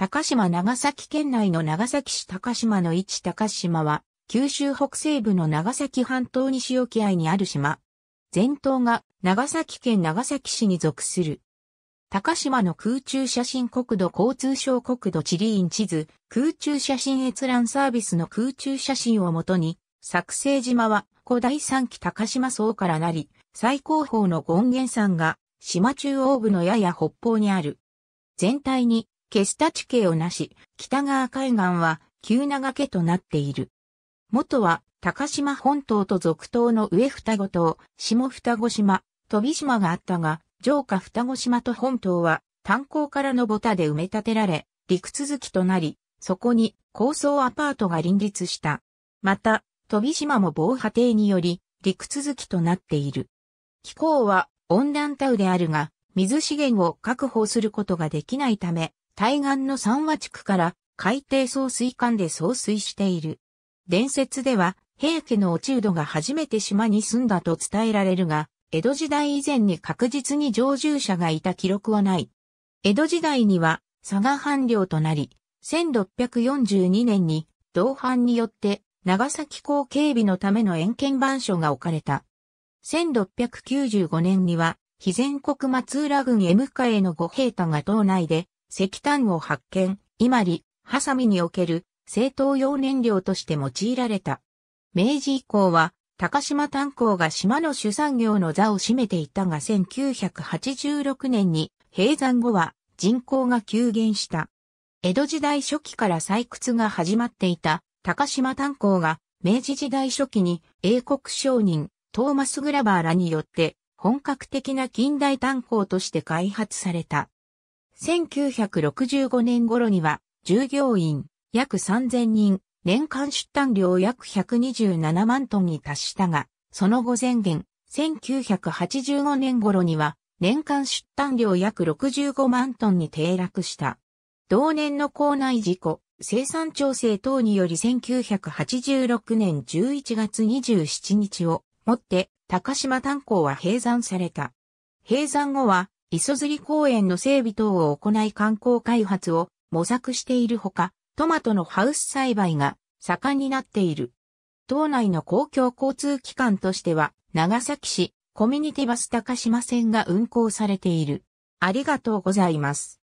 高島長崎県内の長崎市高島の位置高島は、九州北西部の長崎半島西沖合にある島。全島が長崎県長崎市に属する。高島の空中写真国土交通省国土地理院地図、空中写真閲覧サービスの空中写真をもとに、作成島は古代三期高島層からなり、最高峰の権現山が島中央部のやや北方にある。全体にケスタ地形をなし、北側海岸は急な崖となっている。元は高島本島と続島の上双子島、下双子島、飛島があったが、上下双子島と本島は炭鉱からのボタで埋め立てられ、陸続きとなり、そこに高層アパートが林立した。また、飛島も防波堤により、陸続きとなっている。気候は温暖タウであるが、水資源を確保することができないため、対岸の三和地区から海底送水管で送水している。伝説では、平家の落人が初めて島に住んだと伝えられるが、江戸時代以前に確実に常住者がいた記録はない。江戸時代には佐賀藩領となり、1642年に同藩によって長崎港警備のための遠見番所が置かれた。1695年には、非全国松浦郡江向への御兵隊が島内で石炭を発見、今里、ハサミにおける製糖用燃料として用いられた。明治以降は、高島炭鉱が島の主産業の座を占めていたが1986年に閉山後は人口が急減した。江戸時代初期から採掘が始まっていた高島炭鉱が明治時代初期に英国商人トーマス・グラバーらによって本格的な近代炭鉱として開発された。1965年頃には、従業員約3000人、年間出単量約127万トンに達したが、その後前言、1985年頃には、年間出単量約65万トンに低落した。同年の校内事故、生産調整等により1986年11月27日をもって高島炭鉱は閉山された。閉山後は磯釣り公園の整備等を行い観光開発を模索しているほか、トマトのハウス栽培が盛んになっている。島内の公共交通機関としては、長崎市コミュニティバス高島線が運行されている。ありがとうございます。